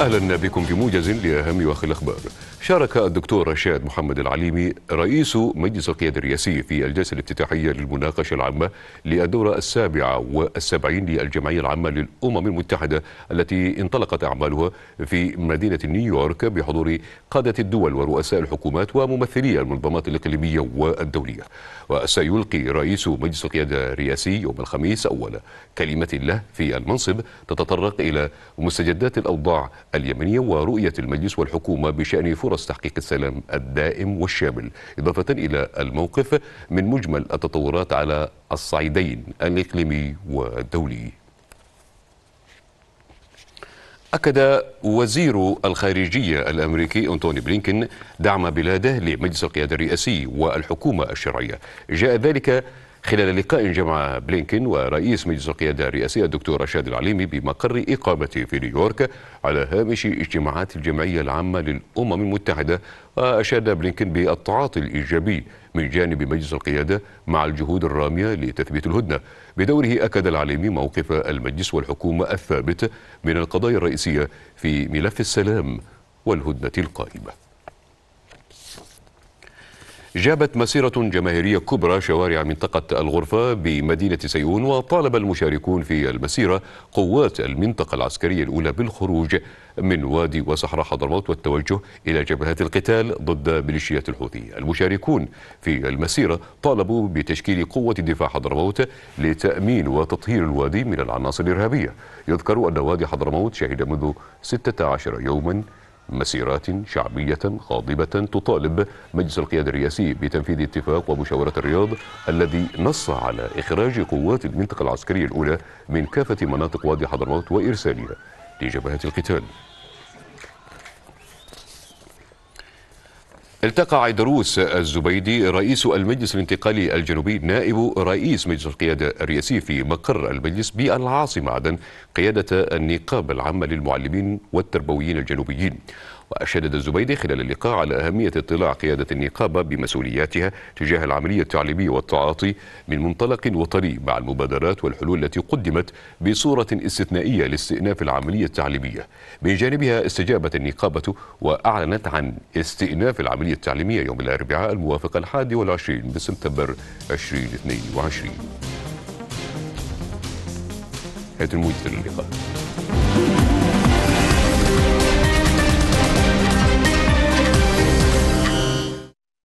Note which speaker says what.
Speaker 1: أهلا بكم في موجز لأهم واخر الأخبار شارك الدكتور رشاد محمد العليمي رئيس مجلس القيادة الرئاسي في الجلسة الافتتاحية للمناقشة العامة للدورة السابعة والسبعين للجمعية العامة للأمم المتحدة التي انطلقت أعمالها في مدينة نيويورك بحضور قادة الدول ورؤساء الحكومات وممثلي المنظمات الإقليمية والدولية وسيلقي رئيس مجلس القيادة الرئاسي يوم الخميس أول كلمة له في المنصب تتطرق إلى مستجدات الأوضاع اليمنية ورؤية المجلس والحكومة بشأن فرص تحقيق السلام الدائم والشامل إضافة إلى الموقف من مجمل التطورات على الصعيدين الإقليمي والدولي أكد وزير الخارجية الأمريكي أنتوني بلينكن دعم بلاده لمجلس القيادة الرئاسي والحكومة الشرعية جاء ذلك خلال لقاء جمع بلينكين ورئيس مجلس القيادة الرئاسية الدكتور رشاد العليمي بمقر إقامته في نيويورك على هامش اجتماعات الجمعية العامة للأمم المتحدة وأشاد بلينكين بالتعاطي الإيجابي من جانب مجلس القيادة مع الجهود الرامية لتثبيت الهدنة بدوره أكد العليمي موقف المجلس والحكومة الثابت من القضايا الرئيسية في ملف السلام والهدنة القائمة جابت مسيرة جماهيرية كبرى شوارع منطقة الغرفة بمدينة سيئون وطالب المشاركون في المسيرة قوات المنطقة العسكرية الأولى بالخروج من وادي وصحراء حضرموت والتوجه إلى جبهات القتال ضد ميليشيات الحوثي المشاركون في المسيرة طالبوا بتشكيل قوة دفاع حضرموت لتأمين وتطهير الوادي من العناصر الإرهابية يذكر أن وادي حضرموت شهد منذ 16 يوما مسيرات شعبية غاضبة تطالب مجلس القيادة الرئاسي بتنفيذ اتفاق ومشاورة الرياض الذي نص على إخراج قوات المنطقة العسكرية الأولى من كافة مناطق وادي حضرموت وإرسالها لجبهة القتال التقى عيدروس الزبيدي رئيس المجلس الانتقالي الجنوبي نائب رئيس مجلس القيادة الرئاسي في مقر المجلس بالعاصمة عدن قيادة النقابة العامة للمعلمين والتربويين الجنوبيين وأشدد الزبيدي خلال اللقاء على أهمية اطلاع قيادة النقابة بمسؤولياتها تجاه العملية التعليمية والتعاطي من منطلق وطني مع المبادرات والحلول التي قدمت بصورة استثنائية لاستئناف العملية التعليمية من جانبها استجابت النقابة وأعلنت عن استئناف العملية التعليمية يوم الأربعاء الموافق الحادي والعشرين سبتمبر 2022 هذا الموجز للقاء